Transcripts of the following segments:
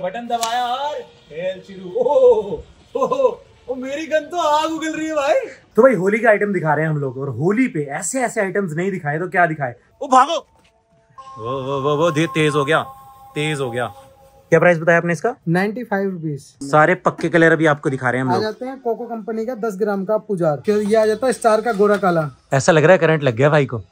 Button दबाया और खेल शुरू ओ ओ मेरी गन तो आग उगल रही है भाई तो भाई होली का आइटम दिखा रहे हैं हम लोग और होली पे ऐसे ऐसे आइटम्स नहीं दिखाए तो क्या दिखाए वो भागो वो वो वो वो धीरे तेज हो गया तेज हो गया क्या प्राइस बताया आपने इसका नाइन्टी फाइव रुपीज सारे पक्के कलर अभी आपको दिखा रहे हैं हम लोग जाते हैं कोको कंपनी का दस ग्राम का पुजार ये आ जाता है स्टार का गोरा काला ऐसा लग रहा है करंट लग गया भाई को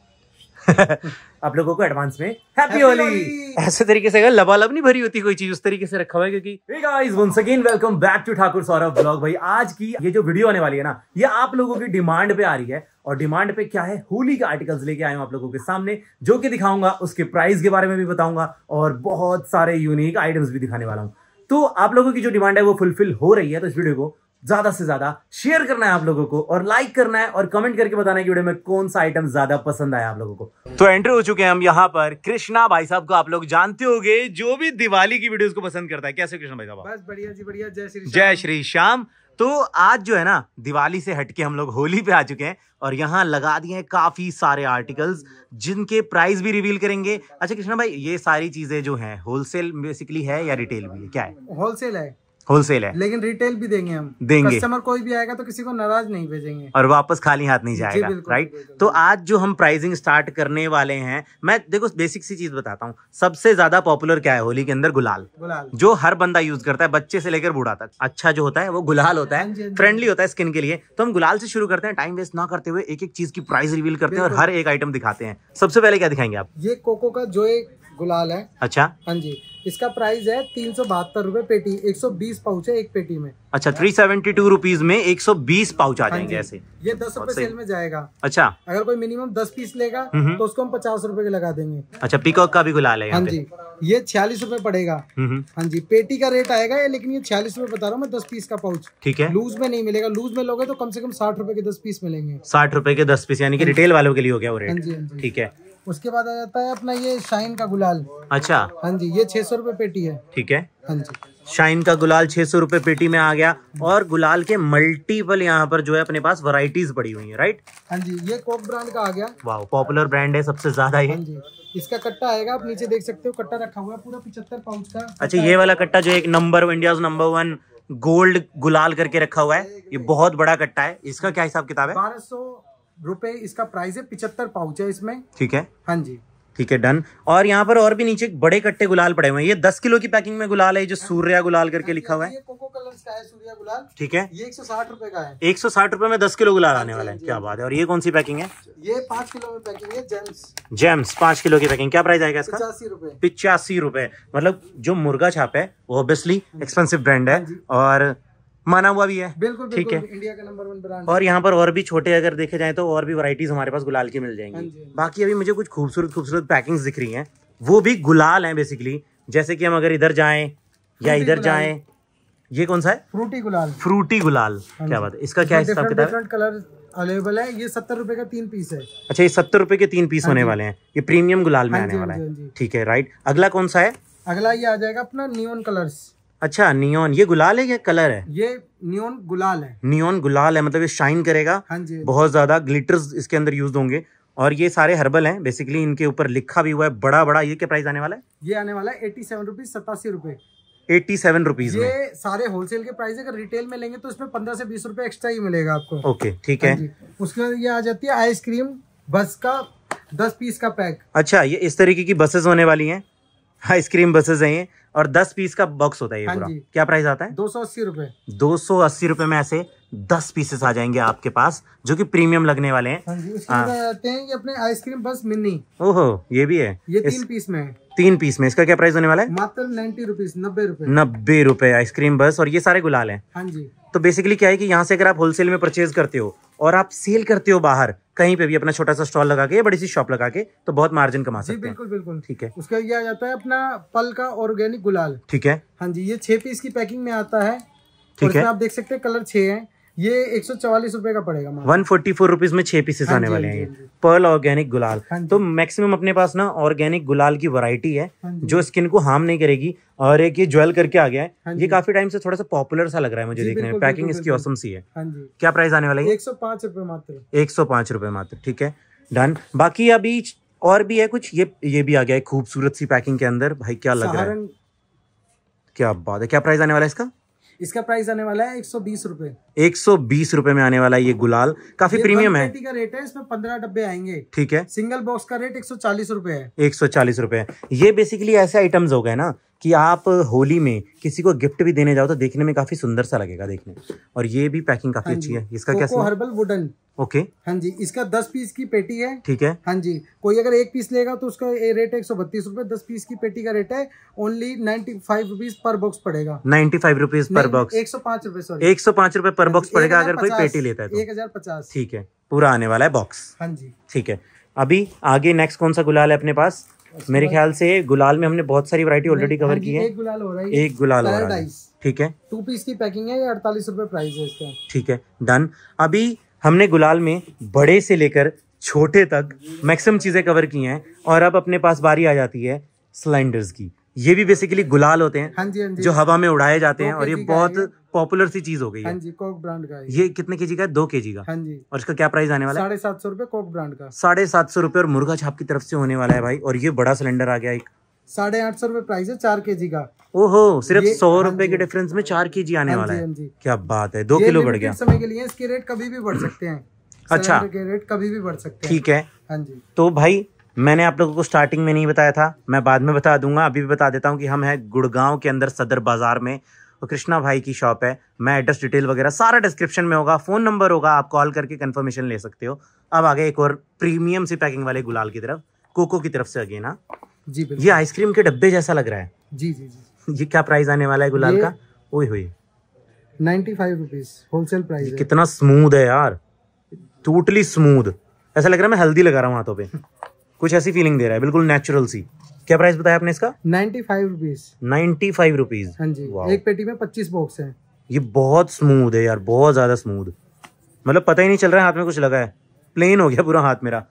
आप लोगों को एडवांस में हैप्पी होली ऐसे तरीके से अगर लबालब नहीं भरी होती कोई चीज उस तरीके से रखा हुआ क्योंकि hey guys, once again, welcome back to Thakur Saurabh blog भाई आज की ये जो वीडियो आने वाली है ना ये आप लोगों की डिमांड पे आ रही है और डिमांड पे क्या है होली के आर्टिकल्स लेके आए हूँ आप लोगों के सामने जो कि दिखाऊंगा उसके प्राइस के बारे में भी बताऊंगा और बहुत सारे यूनिक आइटम्स भी दिखाने वाला हूँ तो आप लोगों की जो डिमांड है वो फुलफिल हो रही है तो इस वीडियो को ज्यादा से ज्यादा शेयर करना है आप लोगों को और लाइक करना है और कमेंट करके बताना है कि वीडियो में कौन सा आइटम ज्यादा पसंद आया आप लोगों को तो एंटर हो चुके हैं हम यहाँ पर कृष्णा भाई साहब को आप लोग जानते हो जो भी दिवाली की वीडियो को पसंद करता है कैसे कृष्ण भाई साहब बस बढ़िया जी बढ़िया जय श्री जय श्री श्याम तो आज जो है ना दिवाली से हटके हम लोग होली पे आ चुके हैं और यहाँ लगा दिए हैं काफी सारे आर्टिकल्स जिनके प्राइस भी रिवील करेंगे अच्छा कृष्णा भाई ये सारी चीजें जो हैं होलसेल बेसिकली है या रिटेल भी है क्या है होलसेल है होलसेल है लेकिन रिटेल भी देंगे हम देंगे कस्टमर कोई भी आएगा तो किसी को नाराज नहीं भेजेंगे और वापस खाली हाथ नहीं जाएगा राइट तो आज जो हम प्राइसिंग स्टार्ट करने वाले हैं मैं देखो बेसिक सी चीज बताता हूँ सबसे ज्यादा पॉपुलर क्या है होली के अंदर गुलाल गुलाल जो हर बंदा यूज करता है बच्चे से लेकर बूढ़ा तक अच्छा जो होता है वो गुलाल होता है फ्रेंडली हाँ हाँ होता है स्किन के लिए तो हम गुलाल से शुरू करते हैं टाइम वेस्ट ना करते हुए एक एक चीज की प्राइस रिवील करते हैं और हर एक आइटम दिखाते हैं सबसे पहले क्या दिखाएंगे आप ये कोको का जो एक गुलाल है अच्छा हाँ जी इसका प्राइस है तीन सौ बहत्तर रूपए पेटी एक सौ बीस पाउच है एक पेटी में अच्छा थ्री सेवेंटी टू रुपीज में एक सौ बीस पाउच आ हाँ जाएंगे ऐसे ये दस रूपए सेल में जाएगा अच्छा अगर कोई मिनिमम दस पीस लेगा हम्म, हम्म। तो उसको हम पचास रूपए के लगा देंगे अच्छा पिकॉक का भी गुलाल है हाँ जी ये छियालीस रूपए पड़ेगा हम्म, हाँ जी पेटी का रेट आएगा लेकिन ये छियालीस रूपए बता रहा हूँ मैं दस पीस का पाउच ठीक है लूज में नहीं मिलेगा लूज में लोगे तो कम से कम साठ रूपए के दस पीस मिलेंगे साठ रूपए के दस पीस यानी कि रिटेल हाँ वालों के लिए हो गया वो रेट हाँ ठीक है उसके बाद आ जाता है अपना ये शाइन का गुलाल अच्छा हाँ जी ये छह सौ रूपये पेटी है ठीक है हाँ जी शाइन का गुलाल छह सौ रूपए पेटी में आ गया और गुलाल के मल्टीपल यहाँ पर जो है अपने पास वराइटीज पड़ी हुई है राइट हाँ जी ये कोक ब्रांड का आ गया वाह पॉपुलर ब्रांड है सबसे ज्यादा ये हाँ इसका कट्टा आएगा आप नीचे देख सकते हो कट्टा रखा हुआ है पूरा पिछहत्तर पाउच का अच्छा ये वाला कट्टा जो एक number India number one gold गुलाल करके रखा हुआ है ये बहुत बड़ा कट्टा है इसका क्या हिसाब किताब है बारह सौ रुपए इसका प्राइस है पिछहत्तर पाउच है इसमें ठीक है हाँ जी ठीक है डन और यहाँ पर और भी नीचे बड़े कट्टे गुलाल पड़े हुए हैं ये दस किलो की पैकिंग में गुलाल है जो हाँ। सूर्या गुलाल करके हाँ लिखा हुआ है कोको कलर का है सूर्या गुलाल ठीक है ये एक सौ साठ रूपए का है एक सौ साठ रूपए में दस किलो गुलाल आने हाँ वाला है क्या बात है और ये कौन सी पैकिंग है ये पांच किलो में पैकिंग है जेम्स जेम्स पांच किलो की पैकिंग क्या प्राइस आएगा इसका पिचासी रूपए मतलब जो मुर्गा छाप है वो ऑब्वियसली एक्सपेंसिव ब्रांड है और माना हुआ भी है बिल्कुल ठीक है इंडिया का नंबर वन ब्रांड और यहाँ पर और भी छोटे अगर देखे जाए तो और भी वराइटीज हमारे पास गुलाल की मिल जाएंगी हाँ हाँ बाकी अभी मुझे कुछ खूबसूरत खूबसूरत पैकिंग दिख रही है वो भी गुलाल है बेसिकली जैसे कि हम अगर इधर जाए या इधर जाए ये कौन सा है फ्रूटी गुलाल फ्रूटी गुलाल हाँ क्या बात है इसका क्या हिसाब किताब कलर अवेलेबल है ये सत्तर रुपए का तीन पीस है अच्छा ये सत्तर रुपए के तीन पीस होने वाले हैं ये प्रीमियम गुलाल में आने वाला है ठीक है राइट अगला कौन सा है अगला ये आ जाएगा अपना नियोन कलर्स अच्छा नियोन ये गुलाल है या कलर है ये नियोन गुलाल है नियोन गुलाल है मतलब ये शाइन करेगा हाँ जी बहुत ज्यादा ग्लिटर्स इसके अंदर यूज होंगे और ये सारे हर्बल हैं बेसिकली इनके ऊपर लिखा भी हुआ है बड़ा बड़ा ये क्या प्राइस आने वाला है ये आने वाला है एटी सेवन रुपीज सतासी रुपए एट्टी सेवन रुपीज ये सारे होलसेल के प्राइस अगर रिटेल में लेंगे तो इसमें पंद्रह से बीस रुपए एक्स्ट्रा ही मिलेगा आपको ओके ठीक है हाँ उसके बाद ये आ जाती है आइसक्रीम बस का दस पीस का पैक अच्छा ये इस तरीके की बसेस होने वाली है आइसक्रीम बसेस हैं और दस पीस का बॉक्स होता है ये हाँ पूरा क्या प्राइस आता है दो सौ अस्सी रुपए दो सौ अस्सी रुपए में ऐसे दस पीसेस आ जाएंगे आपके पास जो कि प्रीमियम लगने वाले हैं हाँ, हाँ। हैं ये अपने आइसक्रीम बस मिनी ओहो ये भी है ये तीन पीस में है तीन पीस में इसका क्या प्राइस होने वाला है मात्र नाइन्टी रुपीज नब्बे रुपए नब्बे रुपए आइसक्रीम बस और ये सारे गुलाल है हाँ जी तो बेसिकली क्या है कि यहाँ से अगर आप होलसेल में परचेज करते हो और आप सेल करते हो बाहर कहीं पे भी अपना छोटा सा स्टॉल लगा के या बड़ी सी शॉप लगा के तो बहुत मार्जिन कमा सकते हैं बिल्कुल बिल्कुल ठीक है उसका ये आ जाता है अपना पल का ऑर्गेनिक गुलाल ठीक है हाँ जी ये छह पीस की पैकिंग में आता है ठीक है आप देख सकते हैं कलर छे है ये एक सौ चौवालीस रुपए का पड़ेगा वन फोर्टी फोर रुपीज में छह पीसेस हाँ आने वाले हैं पर्ल ऑर्गेनिक गुलाल तो मैक्सिमम अपने पास ना ऑर्गेनिक गुलाल की वैरायटी है हाँ जो स्किन को हार्म नहीं करेगी और एक ये ज्वेल करके आ गया है हाँ ये काफी टाइम से थोड़ा सा पॉपुलर सा लग रहा है मुझे देखने में पैकिंग इसकी औसम सी है क्या प्राइस आने वाला है एक सौ पांच रुपए मात्र ठीक है डन बाकी अभी और भी है कुछ ये ये भी आ गया है खूबसूरत सी पैकिंग के अंदर भाई क्या लग रहा है क्या बात है क्या प्राइस आने वाला है इसका इसका प्राइस आने वाला है एक सौ बीस रूपए एक सौ बीस रूपए में आने वाला है ये गुलाल काफी ये प्रीमियम है का रेट है इसमें पंद्रह डब्बे आएंगे ठीक है सिंगल बॉक्स का रेट एक सौ चालीस रूपए है एक सौ चालीस रूपए ये बेसिकली ऐसे आइटम्स हो गए ना कि आप होली में किसी को गिफ्ट भी देने जाओ तो देखने में काफी सुंदर सा लगेगा देखने और ये भी पैकिंग काफी हाँ अच्छी है इसका क्या हर्बल वुडन ओके okay. हाँ जी इसका दस पीस की पेटी है ठीक है हाँ जी कोई अगर एक पीस लेगा तो उसका ए रेट है एक सौ बत्तीस रूपए दस पीस की पेटी का रेट है only ninety five rupees per box पड़ेगा ninety five rupees per box एक सौ पांच रूपए सॉरी एक सौ पांच रूपए पर बॉक्स पड़ेगा अगर कोई पेटी लेता है तो। एक हजार पचास ठीक है पूरा आने वाला है बॉक्स हाँ जी ठीक है अभी आगे नेक्स्ट कौन सा गुलाल है अपने पास मेरे ख्याल से गुलाल में हमने बहुत सारी वरायटी ऑलरेडी कवर की है एक गुलाल हो रहा है एक गुलाल हो रहा है ठीक है टू पीस की पैकिंग है अड़तालीस रूपए प्राइस है इसका ठीक है डन अभी हमने गुलाल में बड़े से लेकर छोटे तक मैक्सिमम चीज़ें कवर की हैं और अब अपने पास बारी आ जाती है सिलेंडर्स की ये भी बेसिकली गुलाल होते हैं हां जी, हां जी। जो हवा में उड़ाए जाते हैं और ये बहुत पॉपुलर सी चीज हो गई हाँ है जी, कोक ब्रांड का ये कितने के जी का है दो के जी का हाँ जी और इसका क्या प्राइस आने वाला है साढ़े सात सौ रुपए कोक ब्रांड का साढ़े सात सौ रुपए और मुर्गा छाप की तरफ से होने वाला है भाई और ये बड़ा सिलेंडर आ गया एक साढ़े आठ सौ रूपए प्राइस है चार के जी का ओहो सिर्फ सौ हाँ रूपए के डिफरेंस में चार के हाँ जी आने वाला है हाँ क्या बात है दो किलो बढ़ गया समय के लिए इसके रेट कभी भी बढ़ सकते हैं अच्छा रेट कभी भी बढ़ सकते हैं ठीक है हाँ जी तो भाई मैंने आप लोगों को स्टार्टिंग में नहीं बताया था मैं बाद में बता दूंगा अभी भी बता देता हूँ कि हम हैं गुड़गांव के अंदर सदर बाजार में और कृष्णा भाई की शॉप है मैं एड्रेस डिटेल वगैरह सारा डिस्क्रिप्शन में होगा फ़ोन नंबर होगा आप कॉल करके कंफर्मेशन ले सकते हो अब आगे एक और प्रीमियम सी पैकिंग वाले गुलाल की तरफ कोको की तरफ से आगे ना जी ये आइसक्रीम के डब्बे जैसा लग रहा है जी जी जी ये क्या प्राइस आने वाला है गुलाल का ओए हुई ninety five rupees wholesale price कितना स्मूद है यार टोटली स्मूद ऐसा लग रहा है मैं हल्दी लगा रहा हूँ हाथों पे कुछ ऐसी फीलिंग दे रहा है बिल्कुल नेचुरल सी क्या प्राइस बताया आपने इसका ninety five rupees ninety five rupees हाँ जी एक पेटी में पच्चीस बॉक्स है ये बहुत स्मूद है यार बहुत ज्यादा स्मूद मतलब पता ही नहीं चल रहा है हाथ में कुछ लगा है प्लेन हो गया पूरा हाथ मेरा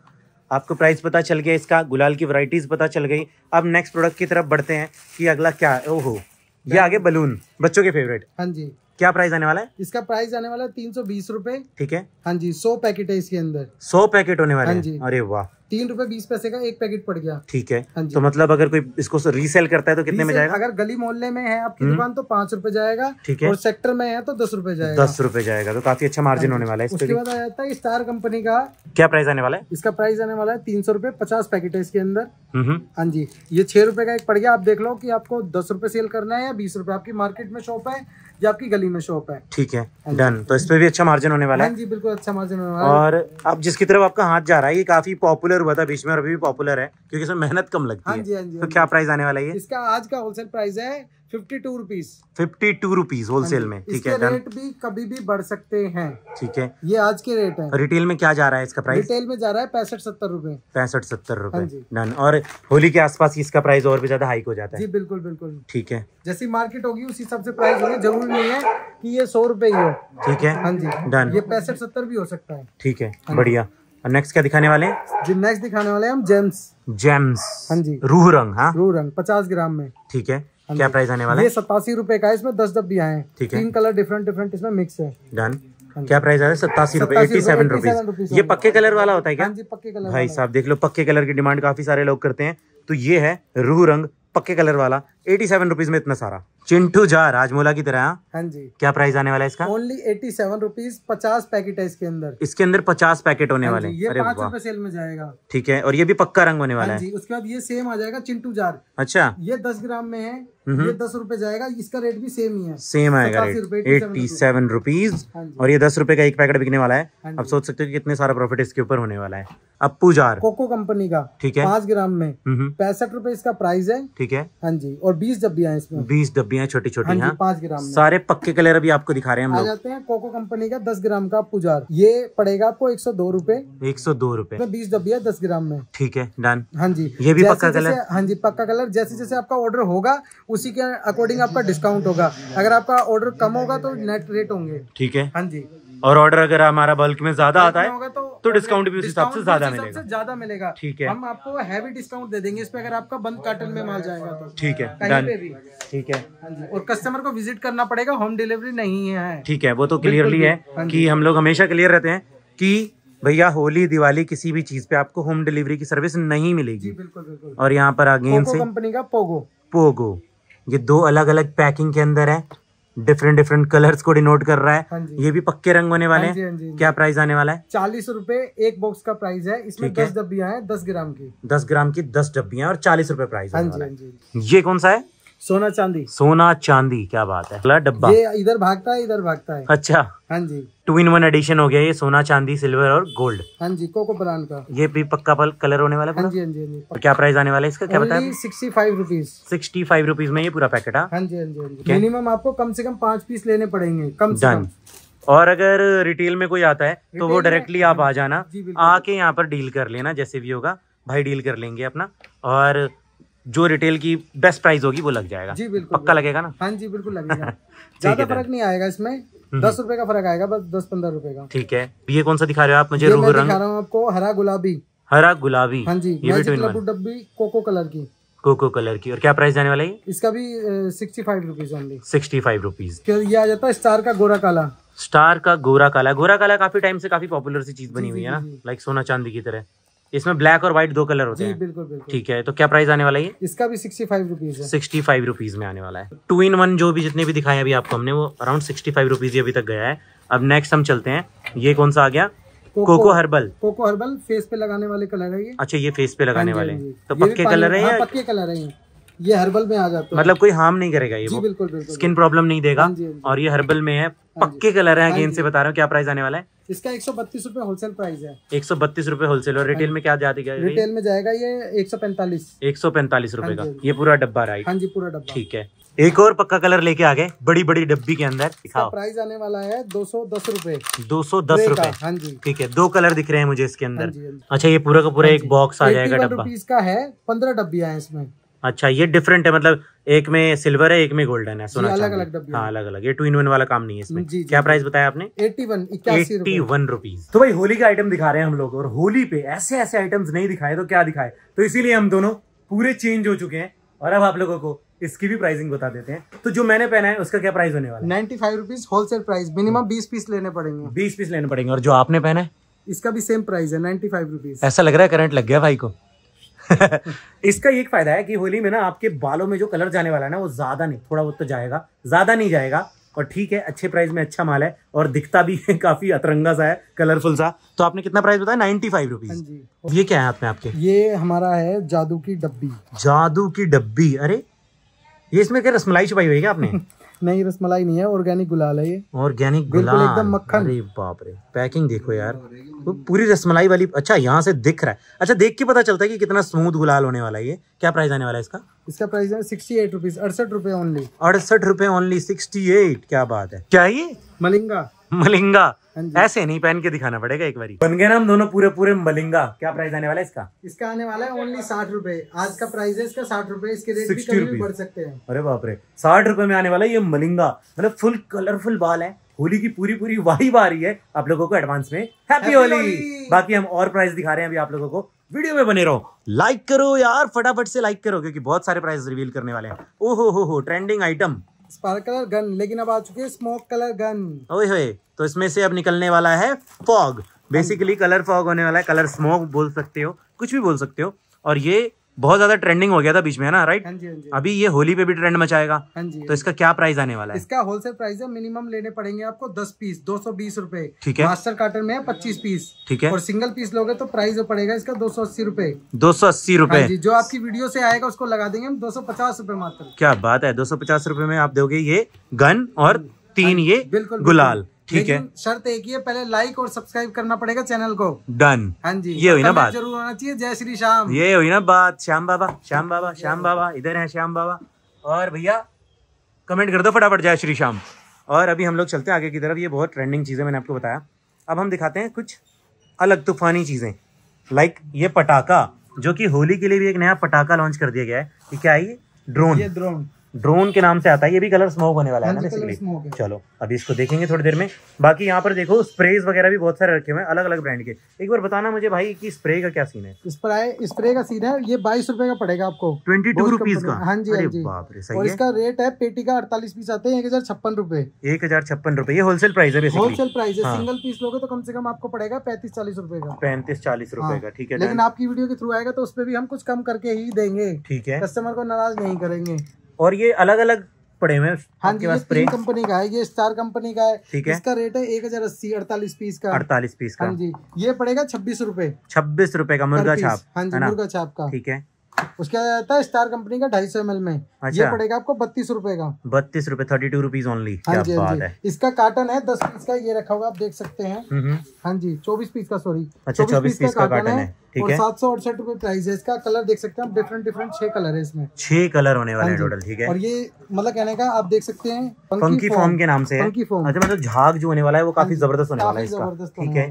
आपको प्राइस पता चल गया इसका गुलाल की वराइटीज़ पता चल गई अब नेक्स्ट प्रोडक्ट की तरफ बढ़ते हैं कि अगला क्या है ओहो ये आगे बलून बच्चों के फेवरेट हाँ जी क्या प्राइस आने वाला है इसका प्राइस आने वाला है तीन सौ बीस रूपए ठीक है हाँ जी सौ पैकेट है इसके अंदर सौ पैकेट होने वाले हाँ जी अरे वाह तीन रूपए बीस पैसे का एक पैकेट पड़ गया ठीक है हाँ जी तो मतलब अगर कोई इसको रीसेल करता है तो कितने में जाएगा अगर गली मोहल्ले में है आपकी हम्म। दुकान तो पांच रूपए जाएगा ठीक है और सेक्टर में है तो दस रूपए जाएगा दस रूपए जाएगा तो काफी अच्छा मार्जिन हाँ होने वाला है इसके बाद आ जाता है स्टार कंपनी का क्या प्राइस आने वाला है इसका प्राइस आने वाला है तीन सौ रूपए पचास पैकेट है इसके अंदर हम्म, हम्म। हाँ जी ये छह रूपए का एक पड़ गया आप देख लो की आपको दस रूपए सेल करना है या बीस रूपए आपकी मार्केट में शॉप है जो आपकी गली में शॉप है ठीक है डन हाँ तो इस पे भी अच्छा मार्जिन होने वाला है हाँ जी बिल्कुल अच्छा मार्जिन होने वाला और अब जिसकी तरफ आपका हाथ जा रहा है ये काफी पॉपुलर हुआ था बीच में और अभी भी पॉपुलर है क्योंकि इसमें मेहनत कम लगती हाँ है तो क्या प्राइस आने वाला है इसका आज का होलसेल प्राइस है fifty two rupees fifty two rupees wholesale में ठीक है रेट भी कभी भी बढ़ सकते हैं ठीक है ये आज के रेट है रिटेल में क्या जा रहा है इसका प्राइस रिटेल में जा रहा है पैंसठ सत्तर रूपए पैंसठ सत्तर रूपए डन हाँ और होली के आसपास इसका प्राइस और भी ज्यादा हाइक हो जाता है जी बिल्कुल बिल्कुल ठीक है जैसी मार्केट होगी उसी हिसाब से प्राइस होगी जरूरी नहीं है की ये सौ रूपये ही हो ठीक है हाँ जी डन ये पैंसठ सत्तर भी हो सकता है ठीक है हाँ बढ़िया और नेक्स्ट क्या दिखाने वाले जी नेक्स्ट दिखाने वाले हम जेम्स जेम्स हाँ जी रूह रंग हाँ रूह रंग पचास ग्राम में ठीक है हाँ क्या प्राइस आने वाला है सतासी रुपए का इसमें दस डब्बी आए ठीक है तीन कलर डिफरेंट डिफरेंट इसमें मिक्स है डन हाँ क्या प्राइस आ रहा है सत्तासी रुपए एट्टी सेवन रुपीज ये पक्के कलर वाला होता है क्या हाँ जी पक्के कलर भाई साहब देख लो पक्के कलर की डिमांड काफी सारे लोग करते हैं तो ये है रूह रंग पक्के कलर वाला एटी सेवन रुपीज में इतना सारा चिंटू जा राजमोला की तरह हाँ, हाँ जी क्या प्राइस आने वाला है इसका ओनली एटी सेवन रुपीज पचास पैकेट है इसके अंदर इसके अंदर पचास पैकेट होने हाँ वाले ये पांच रुपए सेल में जाएगा ठीक है और ये भी पक्का रंग होने वाला हाँ है जी उसके बाद ये सेम आ जाएगा चिंटू जार अच्छा ये दस ग्राम में है हम्म। ये दस रुपए जाएगा इसका रेट भी सेम ही है सेम आएगा एट्टी सेवन रुपीज और ये दस रुपए का एक पैकेट बिकने वाला है आप सोच सकते हो कितने सारा प्रॉफिट इसके ऊपर होने वाला है अपू जार कोको कंपनी का ठीक है पांच ग्राम में हम्म। पैंसठ रुपए इसका प्राइस है ठीक है हाँ जी और बीस डब्बिया इसमें बीस डब्बिया छोटी छोटी हाँ, हाँ पांच ग्राम सारे पक्के कलर अभी आपको दिखा रहे हैं हम लोग जाते हैं कोको कंपनी का दस ग्राम का पुजार ये पड़ेगा आपको एक सौ दो रूपए एक सौ दो रूपए बीस डब्बिया दस ग्राम में ठीक है डन हाँ जी ये भी पक्का कलर हाँ जी पक्का कलर जैसे जैसे आपका ऑर्डर होगा उसी के अकॉर्डिंग आपका डिस्काउंट होगा अगर आपका ऑर्डर कम होगा तो नेट रेट होंगे ठीक है हाँ जी और ऑर्डर अगर हमारा बल्क में ज्यादा आता है होगा तो तो डिस्काउंट भी उस हिसाब से ज्यादा मिलेगा ज्यादा मिलेगा ठीक है हम आपको हैवी डिस्काउंट दे देंगे इस पे अगर आपका बंद कार्टन में माल जाएगा तो ठीक है ठीक है हाँ और कस्टमर को विजिट करना पड़ेगा होम डिलीवरी नहीं है ठीक है वो तो क्लियरली है हाँ की हम लोग हमेशा क्लियर रहते हैं की भैया होली दिवाली किसी भी चीज पे आपको होम डिलीवरी की सर्विस नहीं मिलेगी बिल्कुल बिल्कुल और यहाँ पर अगेन से कंपनी का पोगो पोगो ये दो अलग अलग पैकिंग के अंदर है डिफरेंट डिफरेंट कलर्स को डिनोट कर रहा है हाँ ये भी पक्के रंग होने वाले हाँ हैं हाँ क्या प्राइस आने वाला है चालीस रूपए एक बॉक्स का प्राइस है इसमें दस डब्बिया है दस ग्राम की दस ग्राम की दस डब्बिया और चालीस रूपए प्राइस ये कौन सा है सोना चांदी सोना चांदी क्या बात है अगला डब्बा ये इधर भागता है इधर भागता है अच्छा हाँ जी टू इन वन एडिशन हो गया ये सोना चांदी सिल्वर और गोल्ड हाँ जी कोको ब्रांड का ये भी पक्का पल कलर होने वाला हाँ जी हाँ जी, हाँ जी और क्या प्राइस आने वाला है इसका क्या बताया sixty five rupees sixty five rupees में ये पूरा पैकेट है हाँ जी हाँ जी, हाँ जी। मिनिमम आपको कम से कम पाँच पीस लेने पड़ेंगे कम से कम और अगर रिटेल में कोई आता है तो वो डायरेक्टली आप आ जाना हाँ आके यहाँ पर डील कर लेना जैसे भी होगा भाई डील कर लेंगे अपना और जो रिटेल की बेस्ट प्राइस होगी वो लग जाएगा जी बिल्कुल पक्का लगेगा ना हाँ जी बिल्कुल लगेगा ज्यादा फर्क नहीं आएगा इसमें हम्म। दस रुपए का फर्क आएगा बस दस पंद्रह रुपए का ठीक है ये कौन सा दिखा रहे हो आप मुझे रंग दिखा रहा हूँ आपको हरा गुलाबी हरा गुलाबी हाँ जी ये डब्बी कोको कलर की कोको कलर की और क्या प्राइस जाने वाला है इसका भी sixty five rupees sixty five rupees ये आ जाता है स्टार का गोरा काला स्टार का गोरा काला गोरा काला काफी टाइम से काफी पॉपुलर सी चीज बनी हुई है ना लाइक सोना चांदी की तरह इसमें ब्लैक और व्हाइट दो कलर होते हैं बिल्कुल बिल्कुल ठीक है तो क्या प्राइस आने वाला है इसका भी sixty five rupees sixty five rupees में आने वाला है टू इन वन जो भी जितने भी दिखाए अभी आपको हमने वो अराउंड सिक्सटी फाइव रुपीज अभी तक गया है अब नेक्स्ट हम चलते हैं ये कौन सा आ गया cocoa, herbal cocoa herbal face पे लगाने वाले कलर है ये अच्छा ये फेस पे लगाने हाँ वाले हाँ तो पक्के कलर है हाँ, पक्के कलर है ये हर्बल में आ जाता है मतलब कोई हार्म नहीं करेगा ये बिल्कुल बिल्कुल स्किन प्रॉब्लम नहीं देगा और ये हर्बल में है पक्के कलर है अगेन से बता रहा हूँ क्या प्राइस आने वाला है इसका एक सौ बत्तीस रूपए होलसेल प्राइस है एक सौ बत्तीस रूपए होलसेल और रिटेल में क्या जाएगा रिटेल में जाएगा ये एक सौ पैंतालीस एक सौ पैंतालीस रूपए का हाँ ये पूरा डब्बा रहा हाँ जी पूरा डब्बा ठीक है एक और पक्का कलर लेके आ गए बड़ी बड़ी डब्बी के अंदर दिखाओ प्राइस आने वाला है दो सौ दस रूपए दो सौ दस रूपए हाँ जी ठीक है दो कलर दिख रहे हैं मुझे इसके अंदर हाँ हाँ अच्छा ये पूरा का पूरा एक बॉक्स आ जाएगा डब्बा इसका है पंद्रह डब्बिया है इसमें अच्छा ये डिफरेंट है मतलब एक में सिल्वर है एक में गोल्डन है सोना अलग अलग हाँ अलग अलग ये टू इन वन वाला काम नहीं है इसमें जी, जी, क्या प्राइस बताया आपने eighty one eighty one rupees तो भाई होली का आइटम दिखा रहे हैं हम लोग और होली पे ऐसे ऐसे आइटम्स नहीं दिखाए तो क्या दिखाए तो इसीलिए हम दोनों पूरे चेंज हो चुके हैं और अब आप लोगों को इसकी भी प्राइसिंग बता देते हैं तो जो मैंने पहना है उसका क्या प्राइस होने वाला ninety five rupees wholesale price minimum बीस पीस लेने पड़ेंगे बीस पीस लेने पड़ेंगे और जो आपने पहना है इसका भी सेम प्राइस है नाइन्टी फाइव रुपीज ऐसा लग रहा है करंट लग गया भाई को इसका एक फायदा है कि होली में ना आपके बालों में जो कलर जाने वाला है ना वो ज्यादा नहीं थोड़ा बहुत तो जाएगा ज्यादा नहीं जाएगा और ठीक है अच्छे प्राइस में अच्छा माल है और दिखता भी है काफी अतरंगा सा है कलरफुल सा तो आपने कितना प्राइस बताया नाइनटी फाइव रुपीज ये क्या है आपने आपके ये हमारा है जादू की डब्बी जादू की डब्बी अरे ये इसमें क्या रसमलाई छुपाई हुई है क्या आपने नहीं रसमलाई नहीं है ऑर्गेनिक गुलाल है ये ऑर्गेनिक गुलाल एकदम मक्खन अरे बाप रे पैकिंग देखो यार हम्म। पूरी रसमलाई वाली अच्छा यहाँ से दिख रहा है अच्छा देख के पता चलता है कि कितना स्मूथ गुलाल होने वाला है ये क्या प्राइस आने वाला है इसका इसका प्राइस है सिक्सटी एट रुपीज अड़सठ रुपए ओनली अड़सठ रुपए ओनली सिक्सटी एट क्या बात है क्या ये मलिंगा मलिंगा हाँ ऐसे नहीं पहन के दिखाना पड़ेगा एक बार बन गए ना हम दोनों पूरे पूरे मलिंगा क्या प्राइस आने वाला है इसका इसका आने वाला है ओनली साठ रुपए आज का प्राइस है इसका साठ रुपए इसके रेट भी कभी बढ़ सकते हैं अरे बाप रे साठ रुपए में आने वाला है ये मलिंगा मतलब फुल कलरफुल बाल है होली की पूरी पूरी वाहिब आ रही है आप लोगों को एडवांस में हैप्पी होली बाकी हम और प्राइस दिखा रहे हैं अभी आप लोगों को वीडियो में बने रहो लाइक करो यार फटाफट से लाइक करो क्योंकि बहुत सारे प्राइस रिवील करने वाले हैं ओहो हो हो trending item spark colour gun लेकिन अब आ चुकी है स्मोक कलर गन ओए तो इसमें से अब निकलने वाला है फॉग बेसिकली कलर फॉग होने वाला है कलर स्मोक बोल सकते हो कुछ भी बोल सकते हो और ये बहुत ज्यादा ट्रेंडिंग हो गया था बीच में है ना राइट हाँ हाँ हाँ अभी ये होली पे भी ट्रेंड मचाएगा तो इसका क्या प्राइस आने वाला है इसका होलसेल प्राइस है मिनिमम लेने पड़ेंगे आपको दस पीस दो सौ बीस रूपए ठीक है मास्टर कार्टर में पच्चीस पीस ठीक है और सिंगल पीस लोगे तो प्राइस पड़ेगा इसका दो सौ अस्सी रूपए दो सौ अस्सी रूपए जो आपकी वीडियो से आएगा उसको लगा देंगे हम दो सौ पचास रूपए मात्र क्या बात है दो सौ पचास रूपए में आप दोगे ये गन और तीन ये बिल्कुल गुलाल ठीक है शर्त एक ही है पहले लाइक और सब्सक्राइब करना पड़ेगा चैनल को डन हाँ जी ये हुई ना बात जरूर होना चाहिए जय श्री श्याम ये हुई ना बात श्याम बाबा श्याम बाबा श्याम बाबा इधर है श्याम बाबा और भैया कमेंट कर दो फटाफट जय श्री श्याम और अभी हम लोग चलते हैं आगे की तरफ ये बहुत ट्रेंडिंग चीज़ें मैंने आपको बताया अब हम दिखाते हैं कुछ अलग तूफानी चीज़ें लाइक ये पटाखा जो कि होली के लिए भी एक नया पटाखा लॉन्च कर दिया गया है ये क्या है ये ड्रोन ये ड्रोन ड्रोन के नाम से आता है ये भी कलर स्मोक होने वाला है हाँ ना बेसिकली चलो अभी इसको देखेंगे थोड़ी देर में बाकी यहाँ पर देखो स्प्रेज वगैरह भी बहुत सारे रखे हुए हैं अलग अलग ब्रांड के एक बार बताना मुझे भाई कि स्प्रे का क्या सीन है स्प्रे स्प्रे का सीन है ये बाईस रुपए का पड़ेगा आपको ट्वेंटी टू रुपीज का हाँ जी हाँ बाप इसका रेट है पेटी का अड़तालीस पीस आते हैं एक हजार छप्पन रुपए एक हजार छप्पन रुपए ये होलसेल प्राइस है होलसेल प्राइस है सिंगल पीस लोग तो कम से कम आपको पड़ेगा पैंतीस चालीस रूपए का पैंतीस चालीस रूपए हाँ। का ठीक है लेकिन आपकी वीडियो के थ्रू आएगा तो उसपे भी हम कुछ कम करके ही देंगे ठीक है कस्टमर को नाराज नहीं करेंगे और ये अलग अलग पड़े हुए हाँ जी ये कंपनी का है ये स्टार कंपनी का है ठीक है इसका रेट है एक हजार अस्सी अड़तालीस पीस का अड़तालीस पीस का हाँ जी ये पड़ेगा छब्बीस रूपए छब्बीस रूपए का मुर्गा छाप हाँ जी मुर्गा छाप का ठीक है उसके आता है स्टार कंपनी का ढाई सौ एम में अच्छा? ये पड़ेगा आपको बत्तीस रूपए का बत्तीस रूपए थर्टी टू रुपीज ओनली हाँ जी हाँ बात इसका कार्टन है दस पीस का ये रखा होगा आप देख सकते हैं हम्म, हम्म। हाँ जी चौबीस पीस का सॉरी अच्छा, चौबीस पीस का कार्टन है और सात सौ अड़सठ रूपए प्राइस है इसका कलर देख सकते हैं आप डिफरेंट डिफरेंट छह कलर है इसमें छह कलर होने वाले टोटल हाँ ठीक है और ये मतलब कहने का आप देख सकते हैं पंकी फॉर्म के नाम से फंकी फॉर्म अच्छा मतलब झाग जो होने वाला है वो हाँ काफी जबरदस्त होने वाला है इसका ठीक है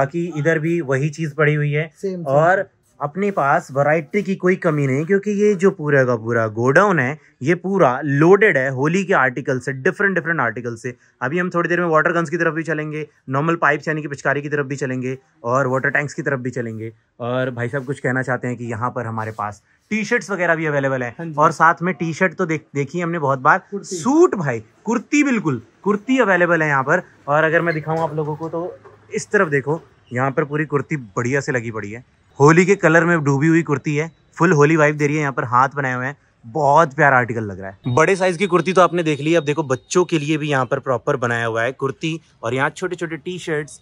बाकी इधर भी वही चीज पड़ी हुई है और अपने पास वैरायटी की कोई कमी नहीं क्योंकि ये जो पूरा का पूरा गोडाउन है ये पूरा लोडेड है होली के आर्टिकल से डिफरेंट डिफरेंट आर्टिकल से अभी हम थोड़ी देर में वाटर गन्स की तरफ भी चलेंगे नॉर्मल पाइप्स यानी कि पिचकारी की तरफ भी चलेंगे और वाटर टैंक्स की तरफ भी चलेंगे और भाई साहब कुछ कहना चाहते हैं कि यहाँ पर हमारे पास टी शर्ट्स वगैरह भी अवेलेबल है हाँ और साथ में टी शर्ट तो देख देखी हमने बहुत बार सूट भाई कुर्ती बिल्कुल कुर्ती अवेलेबल है यहाँ पर और अगर मैं दिखाऊँ आप लोगों को तो इस तरफ देखो यहाँ पर पूरी कुर्ती बढ़िया से लगी पड़ी है होली के कलर में डूबी हुई कुर्ती है फुल होली वाइफ दे रही है यहाँ पर हाथ बनाए हुए हैं बहुत प्यारा आर्टिकल लग रहा है बड़े साइज की कुर्ती तो आपने देख ली अब देखो बच्चों के लिए भी यहाँ पर प्रॉपर बनाया हुआ है कुर्ती और यहाँ छोटे छोटे टी शर्ट्स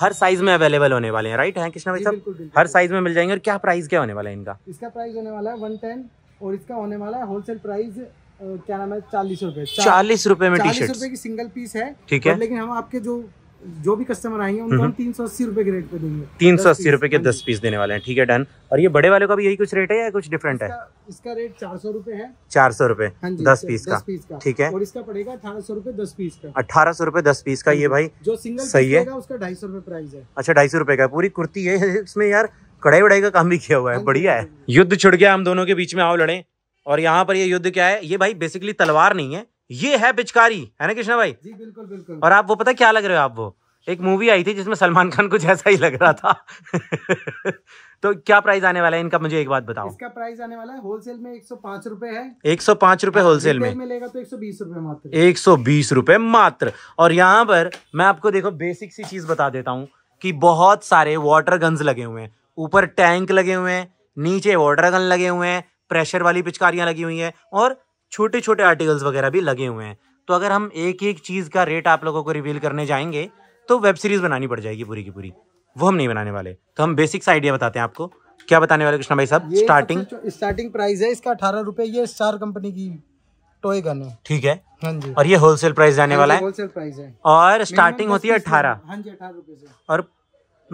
हर साइज में अवेलेबल होने वाले हैं राइट है कृष्णा भाई साहब हर साइज में मिल जाएंगे और क्या प्राइस क्या होने वाला है इनका इसका प्राइस होने वाला है वन टेन और इसका होने वाला है होलसेल प्राइस क्या नाम है चालीस रूपए चालीस रूपए में टी शर्ट की सिंगल पीस है ठीक है लेकिन हम आपके जो जो भी कस्टमर आएंगे उनको हम तीन सौ अस्सी रुपए के रेट पे देंगे तीन सौ अस्सी रुपए के दस पीस देने वाले हैं ठीक है डन और ये बड़े वाले का भी यही कुछ रेट है या कुछ डिफरेंट है इसका रेट चार सौ रूपए है चार सौ रूपए हाँ दस पीस का ठीक है और इसका पड़ेगा अठारह सौ रूपए दस पीस का अठारह सौ रूपए दस पीस का हाँ ये भाई जो सिंगल सही है उसका ढाई सौ रूपए प्राइस है अच्छा ढाई सौ रूपए का पूरी कुर्ती है इसमें यार कढ़ाई वढ़ाई का काम भी किया हुआ है हाँ बढ़िया है युद्ध छुड़ गया हम दोनों के बीच में आओ लड़े और यहाँ पर ये युद्ध क्या है ये भाई बेसिकली तलवार नहीं है ये है पिचकारी है ना कृष्णा भाई जी बिल्कुल बिल्कुल और आप वो पता क्या लग रहे हो आप वो एक मूवी आई थी जिसमें सलमान खान कुछ ऐसा ही लग रहा था तो क्या प्राइस आने वाला है इनका मुझे एक बात बताओ इसका प्राइस आने वाला है होलसेल में एक सौ पांच रूपए है एक सौ पांच रूपए होलसेल में मिलेगा तो एक सौ बीस रूपए मात्र एक सौ बीस रूपए मात्र और यहाँ पर मैं आपको देखो बेसिक सी चीज बता देता हूँ कि बहुत सारे वाटर गन्स लगे हुए हैं ऊपर टैंक लगे हुए हैं नीचे वाटर गन लगे हुए हैं प्रेशर वाली पिचकारियां लगी हुई है और छोटे छोटे आर्टिकल्स वगैरह भी लगे हुए हैं तो अगर हम एक एक चीज़ का रेट आप लोगों को रिवील करने जाएंगे तो वेब सीरीज़ बनानी पड़ जाएगी पूरी की पूरी वो हम नहीं बनाने वाले तो हम बेसिक्स आइडिया बताते हैं आपको क्या बताने वाले कृष्णा भाई साहब स्टार्टिंग स्टार्टिंग प्राइस है इसका अठारह रुपए ये स्टार कंपनी की टॉय गन है ठीक है हाँ जी और ये होलसेल प्राइस जाने वाला है होलसेल प्राइस है और स्टार्टिंग होती है अठारह हाँ जी अठारह से और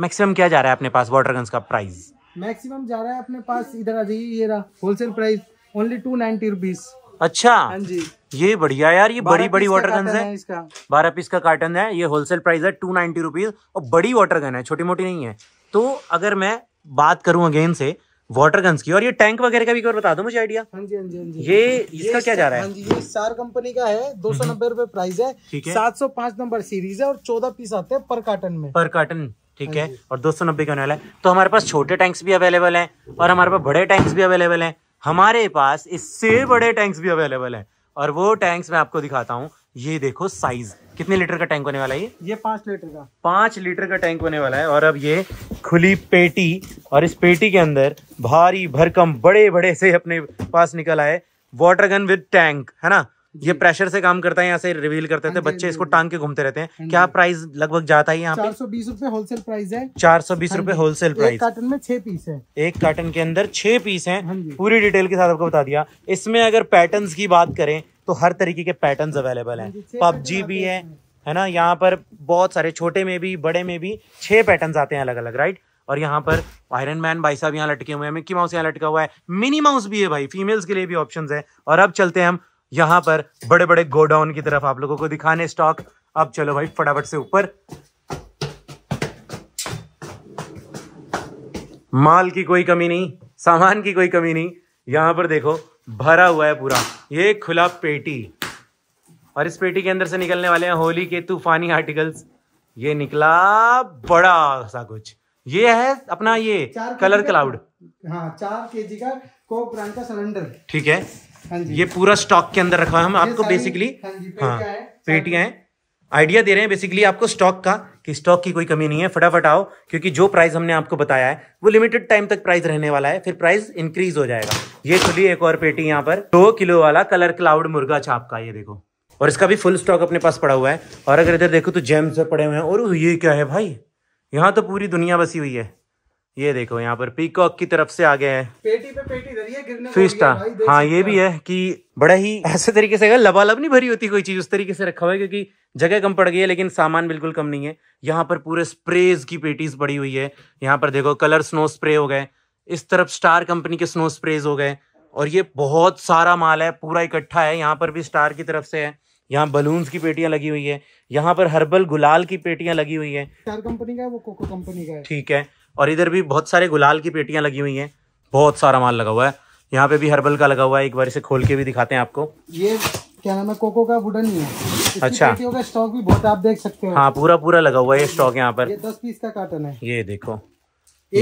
मैक्सिमम क्या जा रहा है अपने पास वाटर गन्स का प्राइस मैक्सिमम जा रहा है अपने पास इधर आ जाइए ये रहा wholesale price only two ninety rupees अच्छा हाँ जी ये बढ़िया यार ये बड़ी बड़ी वाटर गन है बारह पीस का कार्टन है ये होलसेल प्राइस है टू नाइनटी रुपीज और बड़ी वाटर गन है छोटी मोटी नहीं है तो अगर मैं बात करूं अगेन से वाटर गन्स की और ये टैंक वगैरह का भी बता दो मुझे आइडिया हाँ हाँ ये इसका क्या जा रहा है ये सार कंपनी का है दो सौ नब्बे हम्म। रूपए प्राइस है सात सौ पांच नंबर सीरीज है और चौदह पीस आते हैं पर कार्टन में पर कार्टन ठीक है और दो सौ नब्बे का होने वाला है तो हमारे पास छोटे टैंक्स भी अवेलेबल हैं और हमारे पास बड़े टैंक्स भी अवेलेबल हैं हमारे पास इससे बड़े टैंक्स भी अवेलेबल हैं और वो टैंक्स मैं आपको दिखाता हूँ ये देखो साइज कितने लीटर का टैंक होने वाला है ये पांच लीटर का पांच लीटर का टैंक होने वाला है और अब ये खुली पेटी और इस पेटी के अंदर भारी भरकम बड़े बड़े से अपने पास निकल आए वाटर गन विद टैंक है ना ये प्रेशर से काम करता है यहाँ से रिवील करते थे बच्चे इसको टांग के घूमते रहते हैं क्या प्राइस लगभग जाता है यहाँ चार सौ बीस रूपए होलसेल प्राइस है चार सौ बीस रूपए होलसेल प्राइस कार्टन में छह पीस है एक कार्टन के अंदर छह पीस है हाँ पूरी डिटेल के साथ आपको बता दिया इसमें अगर पैटर्न की बात करें तो हर तरीके के हाँ पैटर्न अवेलेबल है पबजी भी है है ना यहाँ पर बहुत सारे छोटे में भी बड़े में भी छह पैटर्न आते हैं अलग अलग राइट और यहाँ पर आयरन मैन भाई साहब यहाँ लटके हुए हैं मिक्की माउस यहाँ लटका हुआ है मिनी माउस भी है भाई फीमेल्स के लिए भी ऑप्शन है और अब चलते हैं हम यहाँ पर बड़े बड़े गोडाउन की तरफ आप लोगों को दिखाने स्टॉक अब चलो भाई फटाफट से ऊपर माल की कोई कमी नहीं सामान की कोई कमी नहीं यहां पर देखो भरा हुआ है पूरा ये खुला पेटी और इस पेटी के अंदर से निकलने वाले हैं होली के तूफानी आर्टिकल्स ये निकला बड़ा सा कुछ ये है अपना ये कलर क्लाउड हाँ चार के जी का कोक ब्रांड का सिलेंडर ठीक है हाँ ये पूरा स्टॉक के अंदर रखा है हम आपको बेसिकली हाँ पेटियां हाँ, आइडिया दे रहे हैं बेसिकली आपको स्टॉक का कि स्टॉक की कोई कमी नहीं है फटाफट आओ क्योंकि जो प्राइस हमने आपको बताया है वो लिमिटेड टाइम तक प्राइस रहने वाला है फिर प्राइस इंक्रीज हो जाएगा ये खुली एक और पेटी यहाँ पर दो किलो वाला कलर क्लाउड मुर्गा छाप का ये देखो और इसका भी फुल स्टॉक अपने पास पड़ा हुआ है और अगर इधर देखो तो जेम्स पड़े हुए हैं और ये क्या है भाई यहाँ तो पूरी दुनिया बसी हुई है ये देखो यहाँ पर पीकॉक की तरफ से आ गए हैं पेटी पे पेटी है गिरने फिस्टा हाँ ये भी है कि बड़ा ही ऐसे तरीके से लबालब नहीं भरी होती कोई चीज उस तरीके से रखा हुआ है क्योंकि जगह कम पड़ गई है लेकिन सामान बिल्कुल कम नहीं है यहाँ पर पूरे स्प्रेज की पेटीज पड़ी हुई है यहाँ पर देखो कलर स्नो स्प्रे हो गए इस तरफ स्टार कंपनी के स्नो स्प्रेज हो गए और ये बहुत सारा माल है पूरा इकट्ठा है यहाँ पर भी स्टार की तरफ से है यहाँ बलून्स की पेटियां लगी हुई है यहाँ पर हर्बल गुलाल की पेटियां लगी हुई है स्टार कंपनी का है वो कोको कंपनी का है ठीक है और इधर भी बहुत सारे गुलाल की पेटियां लगी हुई हैं बहुत सारा माल लगा हुआ है यहाँ पे भी हर्बल का लगा हुआ है एक बार इसे खोल के भी दिखाते हैं आपको ये क्या नाम है कोको का वुडन ही है अच्छा स्टॉक भी बहुत आप देख सकते हैं हाँ पूरा पूरा लगा हुआ है स्टॉक यहाँ पर ये दस पीस का कार्टन है ये देखो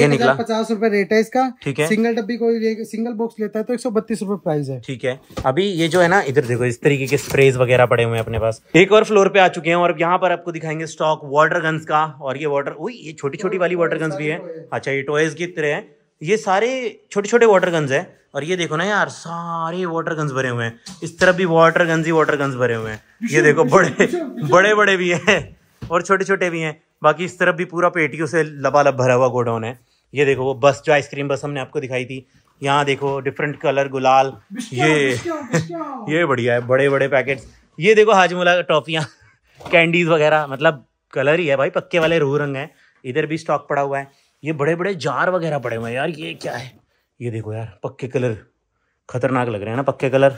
एक हजार पचास रूपए रेट है इसका ठीक है सिंगल डब्बी कोई सिंगल बॉक्स लेता है तो एक सौ बत्तीस रूपए प्राइस है ठीक है अभी ये जो है ना इधर देखो इस तरीके के स्प्रेज वगैरह पड़े हुए हैं अपने पास एक और फ्लोर पे आ चुके हैं और यहाँ पर आपको दिखाएंगे स्टॉक वाटर गन्स का और ये वाटर वही ये छोटी छोटी वाली वाटर गन्स भी है अच्छा ये टॉयज की तरह है ये सारे छोटे छोटे वाटर गन्स है और ये देखो ना यार सारे वाटर गन्स भरे हुए हैं इस तरफ भी वाटर गन्स ही वाटर गन्स भरे हुए हैं ये देखो बड़े बड़े बड़े भी है और छोटे छोटे भी हैं बाकी इस तरफ भी पूरा पेटियों से लबालब भरा हुआ गोडाउन है ये देखो वो बस जो आइसक्रीम बस हमने आपको दिखाई थी यहाँ देखो डिफरेंट कलर गुलाल ये ये बढ़िया है बड़े बड़े पैकेट्स ये देखो हाजमुला टॉफियाँ कैंडीज वगैरह मतलब कलर ही है भाई पक्के वाले रूह रंग है इधर भी स्टॉक पड़ा हुआ है ये बड़े बड़े जार वगैरह पड़े हुए हैं यार ये क्या है ये देखो यार पक्के कलर खतरनाक लग रहे हैं ना पक्के कलर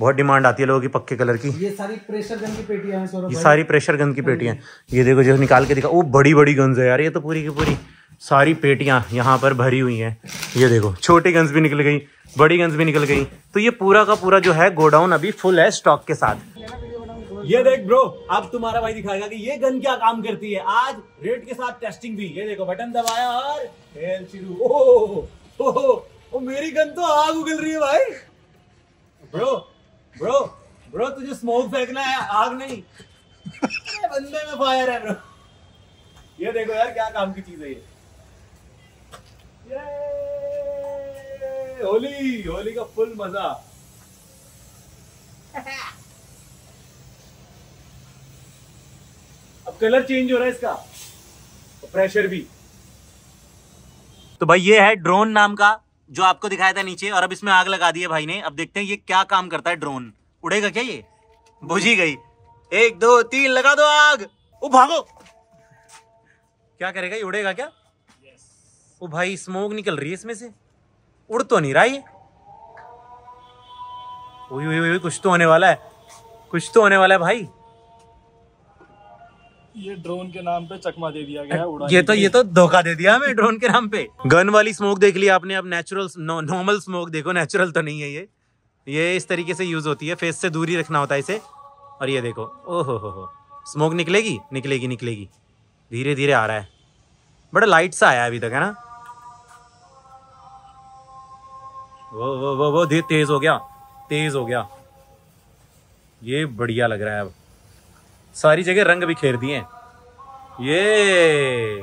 बहुत डिमांड आती है लोगों की पक्के कलर की ये सारी प्रेशर गन की पेटियां हैं ये सारी प्रेशर गन की पेटियां ये देखो जो निकाल के दिखा वो बड़ी बड़ी गन्स है यार ये तो पूरी की पूरी सारी पेटियां यहाँ पर भरी हुई हैं ये देखो छोटी गन्स भी निकल गई बड़ी गन्स भी निकल गई तो ये पूरा का पूरा जो है गोडाउन अभी फुल है स्टॉक के साथ ये देख ब्रो अब तुम्हारा भाई दिखाएगा कि ये गन क्या काम करती है आज रेड के साथ टेस्टिंग भी ये देखो बटन दबाया और खेल शुरू ओ, ओ, ओ, ओ, ओ मेरी गन तो आग उगल रही है भाई ब्रो ब्रो ब्रो तुझे स्मोक फेंकना है आग नहीं बंदे में फायर है ब्रो ये देखो यार क्या काम की चीज है ये होली होली का फुल मजा अब कलर चेंज हो रहा है इसका तो प्रेशर भी तो भाई ये है ड्रोन नाम का जो आपको दिखाया था नीचे और अब इसमें आग लगा दी है भाई ने अब देखते हैं ये क्या काम करता है ड्रोन उड़ेगा क्या ये बुझी गई एक दो तीन लगा दो आग ओ भागो क्या करेगा ये उड़ेगा क्या ओ भाई स्मोक निकल रही है इसमें से उड़ तो नहीं रहा ये कुछ तो होने वाला है कुछ तो होने वाला है भाई ये ड्रोन के नाम पे चकमा दे दिया गया है ये तो ये तो धोखा दे दिया हमें ड्रोन के नाम पे गन वाली स्मोक देख ली आपने अब नेचुरल नॉर्मल स्मोक देखो नेचुरल तो नहीं है ये ये इस तरीके से यूज होती है फेस से दूरी रखना होता है इसे और ये देखो ओहो हो हो स्मोक निकलेगी निकलेगी निकलेगी धीरे धीरे आ रहा है बड़ा लाइट सा आया अभी तक है ना वो वो वो वो तेज हो गया तेज हो गया ये बढ़िया लग रहा है अब सारी जगह रंग बिखेर दिए ये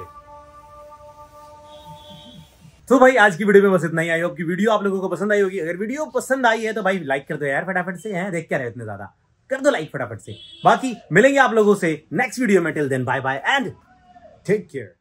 तो भाई आज की वीडियो में बस इतना ही आई होप वीडियो आप लोगों को पसंद आई होगी अगर वीडियो पसंद आई है तो भाई लाइक कर दो यार फटाफट से हैं देख क्या रहे इतने ज्यादा कर दो लाइक फटाफट से बाकी मिलेंगे आप लोगों से नेक्स्ट वीडियो में till then bye bye and take care